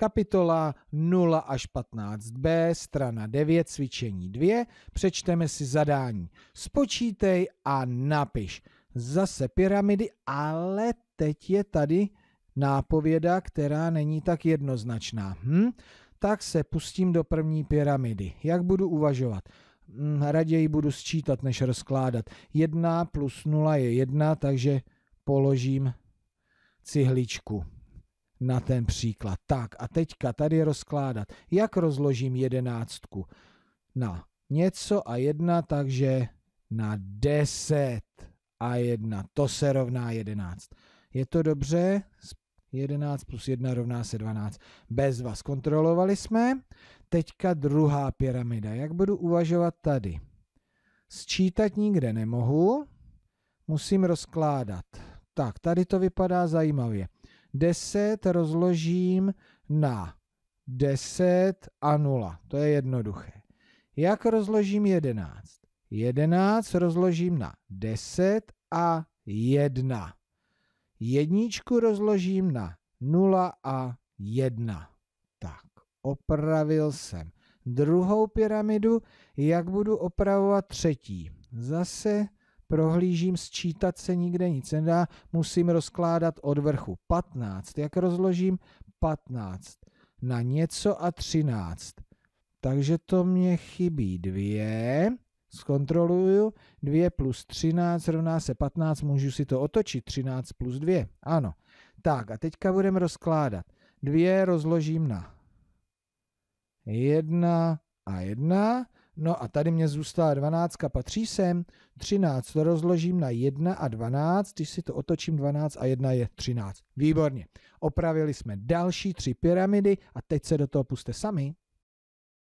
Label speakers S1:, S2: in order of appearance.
S1: Kapitola 0 až 15b, strana 9, cvičení 2, přečteme si zadání. Spočítej a napiš. Zase pyramidy, ale teď je tady nápověda, která není tak jednoznačná. Hm? Tak se pustím do první pyramidy. Jak budu uvažovat? Hm, raději budu sčítat, než rozkládat. 1 plus 0 je 1, takže položím cihličku na ten příklad. Tak a teďka tady rozkládat. Jak rozložím jedenáctku? Na něco a jedna, takže na deset a jedna. To se rovná jedenáct. Je to dobře? 11 plus 1 rovná se 12. Bez vás kontrolovali jsme. Teďka druhá pyramida. Jak budu uvažovat tady? Sčítat nikde nemohu. Musím rozkládat. Tak, tady to vypadá zajímavě. 10 rozložím na 10 a 0. To je jednoduché. Jak rozložím 11? 11 rozložím na 10 a 1. Jedničku rozložím na 0 a 1. Tak, opravil jsem druhou pyramidu. Jak budu opravovat třetí? Zase prohlížím, sčítat se nikde nic nedá, musím rozkládat od vrchu 15. Jak rozložím? 15 na něco a 13. Takže to mě chybí 2. Zkontroluju. 2 plus 13 rovná se 15. Můžu si to otočit. 13 plus 2. Ano. Tak a teďka budeme rozkládat. 2 rozložím na 1 a 1. No a tady mě zůstala 12, patří sem, 13 to rozložím na 1 a 12, když si to otočím 12 a 1 je 13. Výborně. Opravili jsme další tři pyramidy a teď se do toho puste sami.